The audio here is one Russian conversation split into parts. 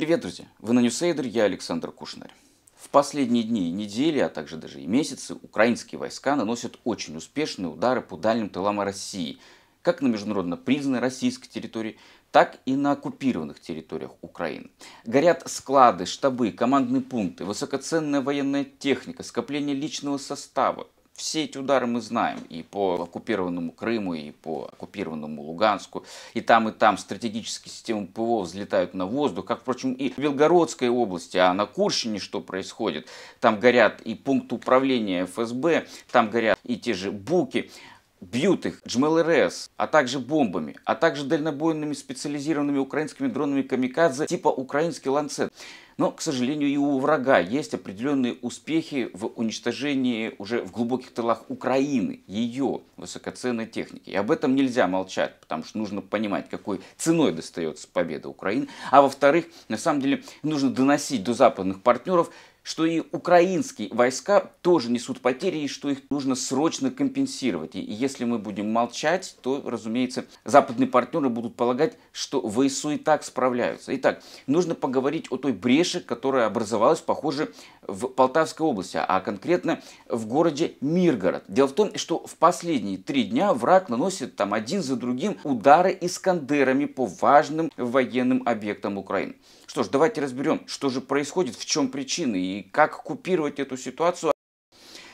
Привет, друзья! Вы на Ньюсейдер, я Александр Кушнер. В последние дни, недели, а также даже и месяцы украинские войска наносят очень успешные удары по дальним тылам России, как на международно признанной российской территории, так и на оккупированных территориях Украины. Горят склады, штабы, командные пункты, высокоценная военная техника, скопление личного состава, все эти удары мы знаем и по оккупированному Крыму, и по оккупированному Луганску, и там, и там стратегические системы ПВО взлетают на воздух, как, впрочем, и в Белгородской области, а на Курщине что происходит? Там горят и пункты управления ФСБ, там горят и те же буки бьют их РС, а также бомбами, а также дальнобойными специализированными украинскими дронами «Камикадзе» типа «Украинский ланцет». Но, к сожалению, и у врага есть определенные успехи в уничтожении уже в глубоких тылах Украины, ее высокоценной техники. И об этом нельзя молчать, потому что нужно понимать, какой ценой достается победа Украины. А во-вторых, на самом деле нужно доносить до западных партнеров, что и украинские войска тоже несут потери, и что их нужно срочно компенсировать. И если мы будем молчать, то, разумеется, западные партнеры будут полагать, что ВСУ и так справляются. Итак, нужно поговорить о той бреше, которая образовалась, похоже, в Полтавской области, а конкретно в городе Миргород. Дело в том, что в последние три дня враг наносит там один за другим удары Искандерами по важным военным объектам Украины. Что ж, давайте разберем, что же происходит, в чем причины и как купировать эту ситуацию.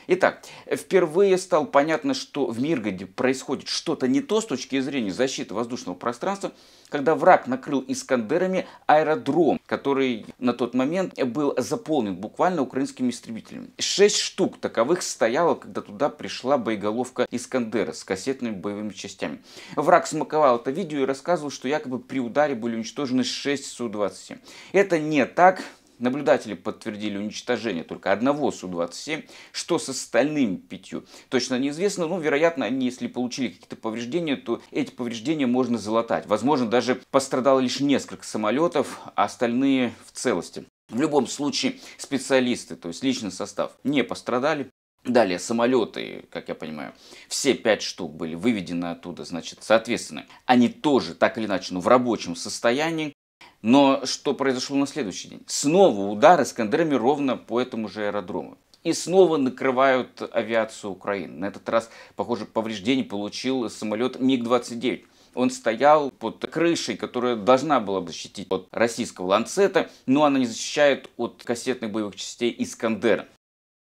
Итак, впервые стало понятно, что в Миргороде происходит что-то не то с точки зрения защиты воздушного пространства, когда враг накрыл Искандерами аэродром, который на тот момент был заполнен буквально украинскими истребителями. Шесть штук таковых стояло, когда туда пришла боеголовка Искандера с кассетными боевыми частями. Враг смаковал это видео и рассказывал, что якобы при ударе были уничтожены 6 Су-27. Это не так, Наблюдатели подтвердили уничтожение только одного Су-27. Что с остальными пятью? Точно неизвестно, Ну, вероятно, они, если получили какие-то повреждения, то эти повреждения можно залатать. Возможно, даже пострадало лишь несколько самолетов, а остальные в целости. В любом случае, специалисты, то есть личный состав, не пострадали. Далее самолеты, как я понимаю, все пять штук были выведены оттуда, значит, соответственно, они тоже так или иначе, ну, в рабочем состоянии. Но что произошло на следующий день? Снова удар Искандерами ровно по этому же аэродрому. И снова накрывают авиацию Украины. На этот раз, похоже, повреждений получил самолет МиГ-29. Он стоял под крышей, которая должна была защитить от российского ланцета, но она не защищает от кассетных боевых частей Искандера.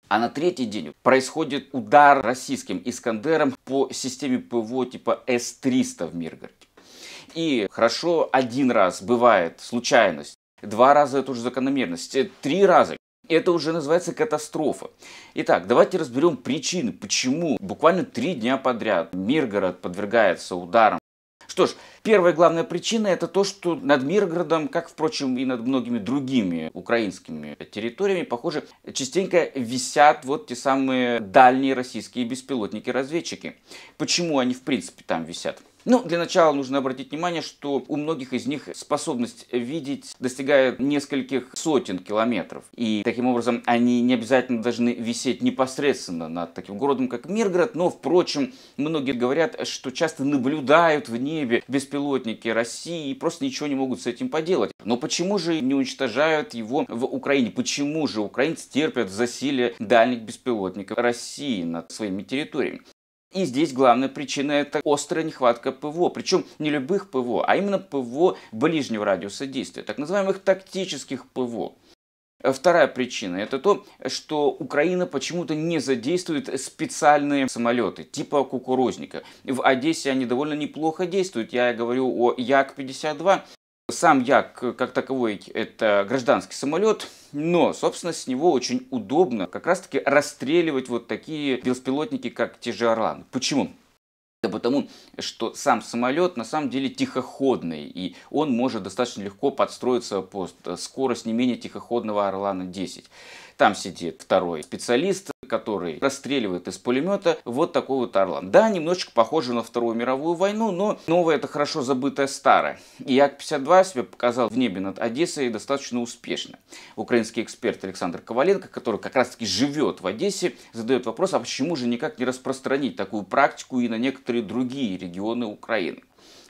А на третий день происходит удар российским Искандером по системе ПВО типа С-300 в Миргороде. И хорошо один раз бывает случайность, два раза это уже закономерность, э, три раза это уже называется катастрофа. Итак, давайте разберем причины, почему буквально три дня подряд Миргород подвергается ударам. Что ж, первая главная причина это то, что над Миргородом, как, впрочем, и над многими другими украинскими территориями, похоже, частенько висят вот те самые дальние российские беспилотники-разведчики. Почему они, в принципе, там висят? Ну, для начала нужно обратить внимание, что у многих из них способность видеть достигает нескольких сотен километров. И таким образом они не обязательно должны висеть непосредственно над таким городом, как Миргород. Но, впрочем, многие говорят, что часто наблюдают в небе беспилотники России и просто ничего не могут с этим поделать. Но почему же не уничтожают его в Украине? Почему же украинцы терпят засилие дальних беспилотников России над своими территориями? И здесь главная причина – это острая нехватка ПВО. Причем не любых ПВО, а именно ПВО ближнего радиуса действия, так называемых тактических ПВО. Э, вторая причина – это то, что Украина почему-то не задействует специальные самолеты типа «Кукурузника». В Одессе они довольно неплохо действуют. Я говорю о Як-52, сам як, как таковой, это гражданский самолет, но, собственно, с него очень удобно как раз-таки расстреливать вот такие беспилотники, как те же «Орланы». Почему? Да потому, что сам самолет на самом деле тихоходный, и он может достаточно легко подстроиться под э, скорость не менее тихоходного Орлана-10. Там сидит второй специалист, который расстреливает из пулемета вот такой вот Орлан. Да, немножечко похоже на Вторую мировую войну, но новое это хорошо забытое старое. И Як-52 себе показал в небе над Одессой достаточно успешно. Украинский эксперт Александр Коваленко, который как раз-таки живет в Одессе, задает вопрос, а почему же никак не распространить такую практику и на некоторые другие регионы Украины.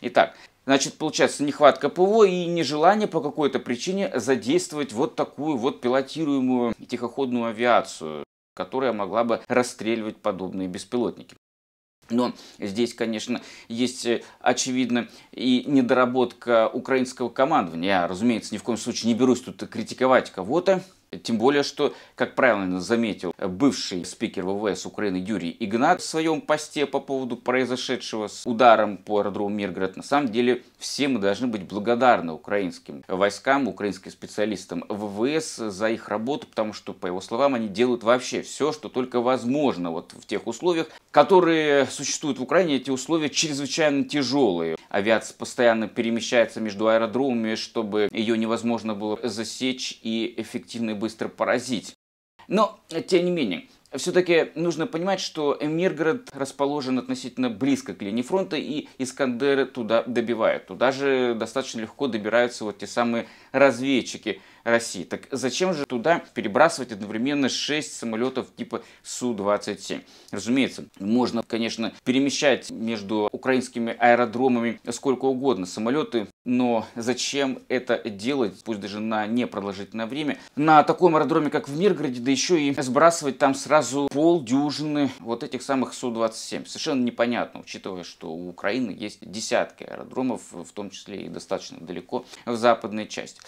Итак, Значит, получается нехватка ПВО и нежелание по какой-то причине задействовать вот такую вот пилотируемую тихоходную авиацию которая могла бы расстреливать подобные беспилотники. Но здесь, конечно, есть, э, очевидно, и недоработка украинского командования. Я, разумеется, ни в коем случае не берусь тут критиковать кого-то, тем более, что, как правильно заметил бывший спикер ВВС Украины Юрий Игнат в своем посте по поводу произошедшего с ударом по аэродрому Миргород, на самом деле все мы должны быть благодарны украинским войскам, украинским специалистам ВВС за их работу, потому что, по его словам, они делают вообще все, что только возможно вот в тех условиях, которые существуют в Украине. Эти условия чрезвычайно тяжелые. Авиация постоянно перемещается между аэродромами, чтобы ее невозможно было засечь и эффективно быстро поразить. Но, тем не менее, все-таки нужно понимать, что Миргород расположен относительно близко к линии фронта, и Искандеры туда добивают. Туда же достаточно легко добираются вот те самые разведчики России. Так зачем же туда перебрасывать одновременно 6 самолетов типа Су-27? Разумеется, можно, конечно, перемещать между украинскими аэродромами сколько угодно самолеты, но зачем это делать, пусть даже на непродолжительное время, на таком аэродроме, как в Миргороде, да еще и сбрасывать там сразу полдюжины вот этих самых Су-27. Совершенно непонятно, учитывая, что у Украины есть десятки аэродромов, в том числе и достаточно далеко в западной части.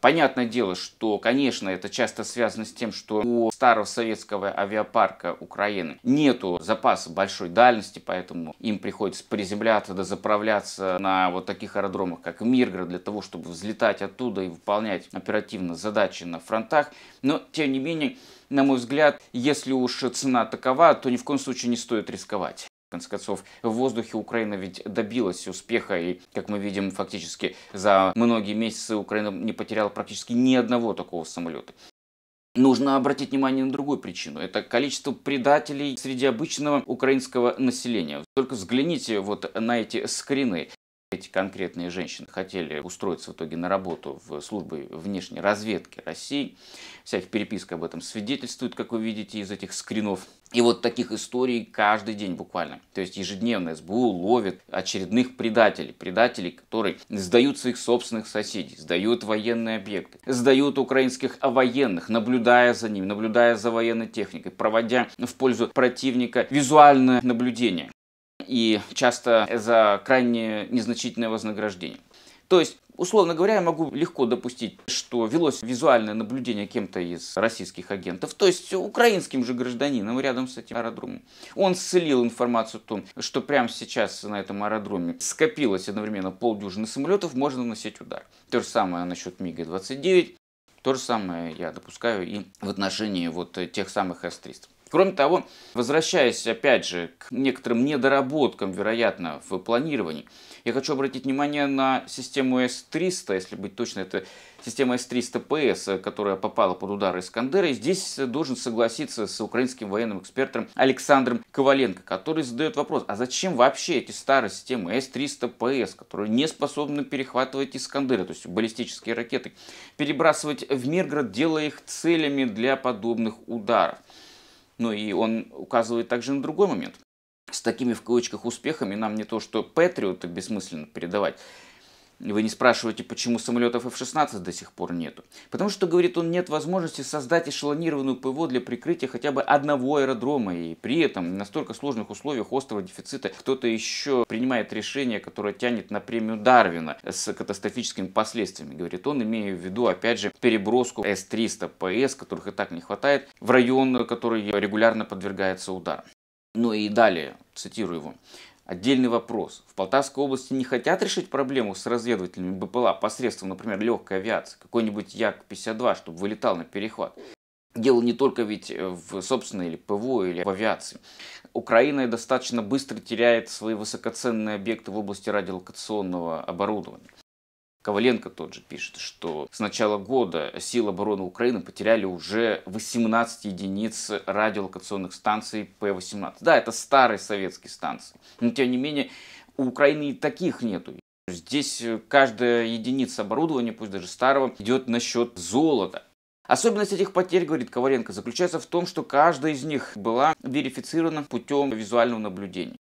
Понятное дело, что, конечно, это часто связано с тем, что у старого советского авиапарка Украины нету запаса большой дальности, поэтому им приходится приземляться, да заправляться на вот таких аэродромах, как Миргород, для того, чтобы взлетать оттуда и выполнять оперативно задачи на фронтах. Но, тем не менее, на мой взгляд, если уж цена такова, то ни в коем случае не стоит рисковать. В конце концов, в воздухе Украина ведь добилась успеха, и, как мы видим, фактически за многие месяцы Украина не потеряла практически ни одного такого самолета. Нужно обратить внимание на другую причину. Это количество предателей среди обычного украинского населения. Только взгляните вот на эти скрины. Эти конкретные женщины хотели устроиться в итоге на работу в службы внешней разведки России. Вся их переписка об этом свидетельствует, как вы видите из этих скринов. И вот таких историй каждый день буквально. То есть ежедневно СБУ ловит очередных предателей. Предателей, которые сдают своих собственных соседей, сдают военные объекты, сдают украинских военных, наблюдая за ними, наблюдая за военной техникой, проводя в пользу противника визуальное наблюдение и часто за крайне незначительное вознаграждение. То есть, условно говоря, я могу легко допустить, что велось визуальное наблюдение кем-то из российских агентов, то есть украинским же гражданином рядом с этим аэродромом. Он слил информацию о том, что прямо сейчас на этом аэродроме скопилось одновременно полдюжины самолетов, можно наносить удар. То же самое насчет МиГа-29, то же самое я допускаю и в отношении вот э, тех самых С-300. Кроме того, возвращаясь опять же к некоторым недоработкам, вероятно, в планировании, я хочу обратить внимание на систему S300, если быть точно, это система S300PS, которая попала под удар Искандера. И здесь должен согласиться с украинским военным экспертом Александром Коваленко, который задает вопрос, а зачем вообще эти старые системы S300PS, которые не способны перехватывать Искандеры, то есть баллистические ракеты, перебрасывать в Миргород, делая их целями для подобных ударов? Ну и он указывает также на другой момент. С такими в кавычках успехами нам не то что Патриота бессмысленно передавать, вы не спрашиваете, почему самолетов F-16 до сих пор нету. Потому что, говорит он, нет возможности создать эшелонированную ПВО для прикрытия хотя бы одного аэродрома. И при этом в настолько сложных условиях острого дефицита кто-то еще принимает решение, которое тянет на премию Дарвина с катастрофическими последствиями. Говорит он, имея в виду, опять же, переброску С-300 ПС, которых и так не хватает, в район, который регулярно подвергается ударам. Ну и далее, цитирую его. Отдельный вопрос. В Полтавской области не хотят решить проблему с разведывательными БПЛА посредством, например, легкой авиации, какой-нибудь Як-52, чтобы вылетал на перехват. Дело не только ведь э, в собственной или ПВО, или в авиации. Украина достаточно быстро теряет свои высокоценные объекты в области радиолокационного оборудования. Коваленко тот же пишет, что с начала года силы обороны Украины потеряли уже 18 единиц радиолокационных станций П-18. Да, это старые советские станции, но тем не менее у Украины и таких нету. Здесь каждая единица оборудования, пусть даже старого, идет на счет золота. Особенность этих потерь, говорит Коваренко, заключается в том, что каждая из них была верифицирована путем визуального наблюдения.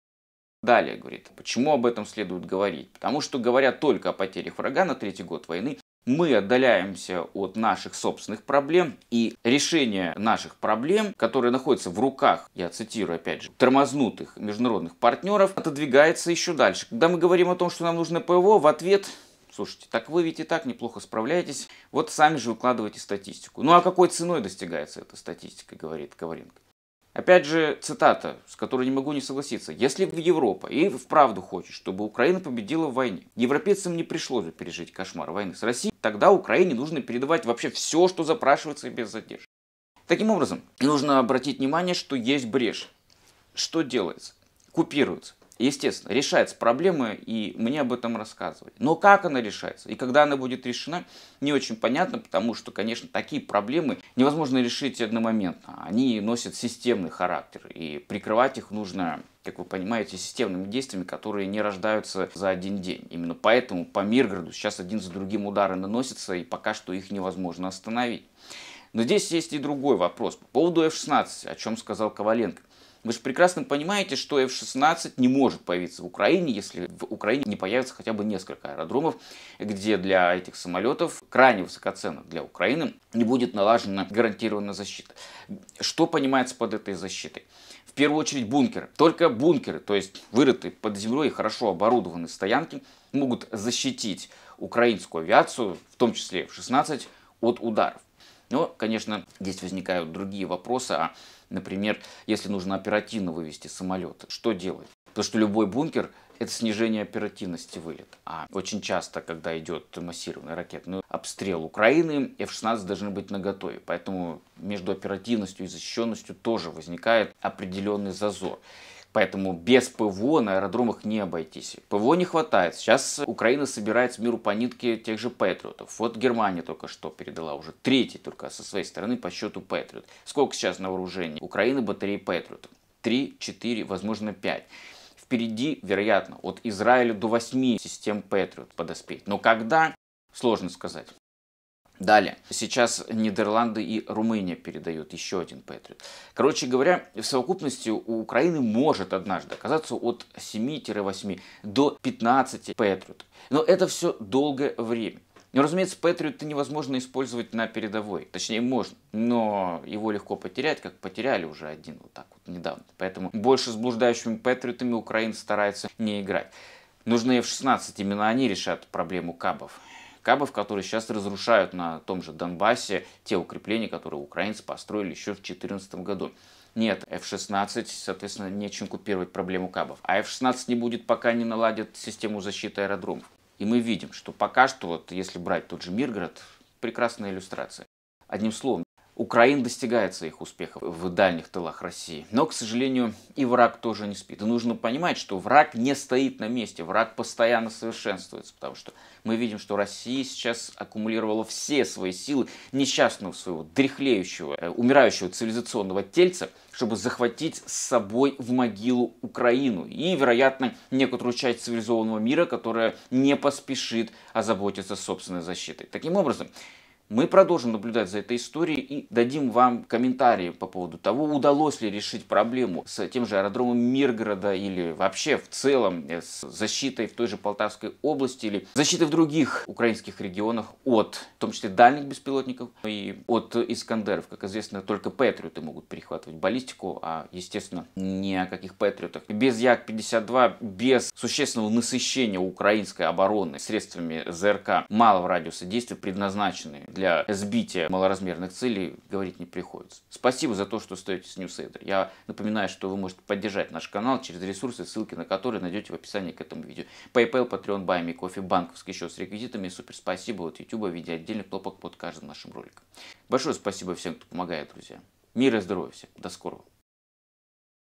Далее, говорит, почему об этом следует говорить? Потому что, говоря только о потерях врага на третий год войны, мы отдаляемся от наших собственных проблем, и решение наших проблем, которые находятся в руках, я цитирую опять же, тормознутых международных партнеров, отодвигается еще дальше. Когда мы говорим о том, что нам нужно ПВО, в ответ Слушайте, так вы ведь и так неплохо справляетесь, вот сами же выкладываете статистику. Ну а какой ценой достигается эта статистика, говорит Коваренко. Опять же, цитата, с которой не могу не согласиться. «Если в Европа и вправду хочет, чтобы Украина победила в войне, европейцам не пришлось бы пережить кошмар войны с Россией, тогда Украине нужно передавать вообще все, что запрашивается без задержки». Таким образом, нужно обратить внимание, что есть брешь. Что делается? Купируется. Естественно, решается проблема, и мне об этом рассказывали. Но как она решается и когда она будет решена, не очень понятно, потому что, конечно, такие проблемы невозможно решить одномоментно. Они носят системный характер, и прикрывать их нужно как вы понимаете, системными действиями, которые не рождаются за один день. Именно поэтому по Миргороду сейчас один за другим удары наносятся, и пока что их невозможно остановить. Но здесь есть и другой вопрос. По поводу F-16, о чем сказал Коваленко. Вы же прекрасно понимаете, что F-16 не может появиться в Украине, если в Украине не появится хотя бы несколько аэродромов, где для этих самолетов, крайне высокоценных для Украины, не будет налажена гарантированная защита. Что понимается под этой защитой? В первую очередь бункеры. Только бункеры, то есть вырытые под землей и хорошо оборудованные стоянки, могут защитить украинскую авиацию, в том числе F-16, от ударов. Но, конечно, здесь возникают другие вопросы о а Например, если нужно оперативно вывести самолет, что делать? Потому что любой бункер – это снижение оперативности вылета. А очень часто, когда идет массированный ракетный ну, обстрел Украины, F-16 должны быть наготове. Поэтому между оперативностью и защищенностью тоже возникает определенный зазор. Поэтому без ПВО на аэродромах не обойтись. ПВО не хватает. Сейчас Украина собирает с миру по нитке тех же Патриотов. Вот Германия только что передала уже третий только со своей стороны по счету Патриот. Сколько сейчас на вооружении Украины батареи Патриотов? Три, четыре, возможно пять. Впереди, вероятно, от Израиля до восьми систем Патриот подоспеть. Но когда, сложно сказать. Далее. Сейчас Нидерланды и Румыния передают еще один Патриот. Короче говоря, в совокупности у Украины может однажды оказаться от 7-8 до 15 Патриотов. Но это все долгое время. Но, ну, разумеется, Патриота невозможно использовать на передовой. Точнее, можно, но его легко потерять, как потеряли уже один вот так вот недавно. Поэтому больше с блуждающими Патриотами Украина старается не играть. Нужны F-16, именно они решат проблему кабов кабов, которые сейчас разрушают на том же Донбассе те укрепления, которые украинцы построили еще в 2014 году. Нет, F-16, соответственно, нечем купировать проблему кабов. А F-16 не будет, пока не наладят систему защиты аэродромов. И мы видим, что пока что, вот если брать тот же Миргород, прекрасная иллюстрация. Одним словом, Украина достигает своих успехов в дальних тылах России. Но, к сожалению, и враг тоже не спит. И нужно понимать, что враг не стоит на месте, враг постоянно совершенствуется, потому что мы видим, что Россия сейчас аккумулировала все свои силы несчастного своего, дряхлеющего, э, умирающего цивилизационного тельца, чтобы захватить с собой в могилу Украину и, вероятно, некоторую часть цивилизованного мира, которая не поспешит озаботиться собственной защитой. Таким образом, мы продолжим наблюдать за этой историей и дадим вам комментарии по поводу того, удалось ли решить проблему с тем же аэродромом Миргорода или вообще в целом э, с защитой в той же Полтавской области или защитой в других украинских регионах от, в том числе, дальних беспилотников и от Искандеров. Как известно, только Патриоты могут перехватывать баллистику, а, естественно, ни о каких Патриотах. Без Як-52, без существенного насыщения украинской обороны средствами ЗРК в радиусе действия, предназначенные для для сбития малоразмерных целей говорить не приходится. Спасибо за то, что стоите с NewsAid. Я напоминаю, что вы можете поддержать наш канал через ресурсы, ссылки на которые найдете в описании к этому видео. PayPal, Patreon, Buy кофе, банковский счет с реквизитами супер спасибо от YouTube в виде отдельных кнопок под каждым нашим роликом. Большое спасибо всем, кто помогает, друзья. Мира и здоровья всем. До скорого.